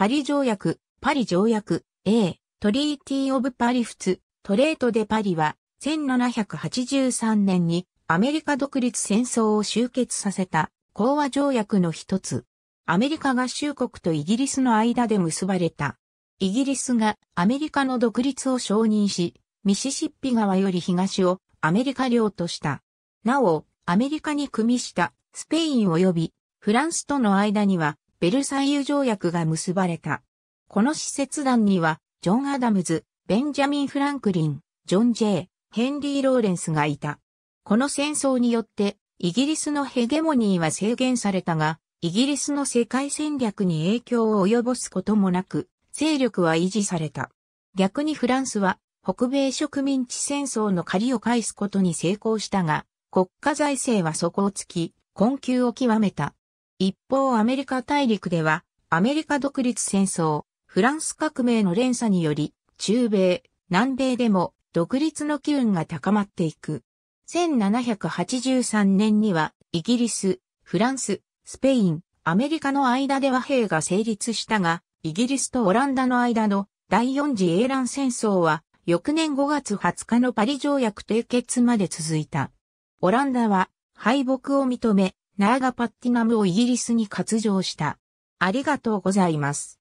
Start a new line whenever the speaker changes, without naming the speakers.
パリ条約、パリ条約、A、トリーティー・オブ・パリフツ、トレート・でパリは、1783年にアメリカ独立戦争を終結させた講和条約の一つ。アメリカ合衆国とイギリスの間で結ばれた。イギリスがアメリカの独立を承認し、ミシシッピ川より東をアメリカ領とした。なお、アメリカに組みしたスペイン及びフランスとの間にはベルサイユ条約が結ばれた。この使節団には、ジョン・アダムズ、ベンジャミン・フランクリン、ジョン・ジェイ、ヘンリー・ローレンスがいた。この戦争によって、イギリスのヘゲモニーは制限されたが、イギリスの世界戦略に影響を及ぼすこともなく、勢力は維持された。逆にフランスは、北米植民地戦争の借りを返すことに成功したが、国家財政は底をつき、困窮を極めた。一方アメリカ大陸では、アメリカ独立戦争、フランス革命の連鎖により、中米、南米でも独立の機運が高まっていく。1783年には、イギリス、フランス、スペイン、アメリカの間で和平が成立したが、イギリスとオランダの間の第四次英乱戦争は、翌年5月20日のパリ条約締結まで続いた。オランダは敗北を認め、ナーガパッティナムをイギリスに割譲した。ありがとうございます。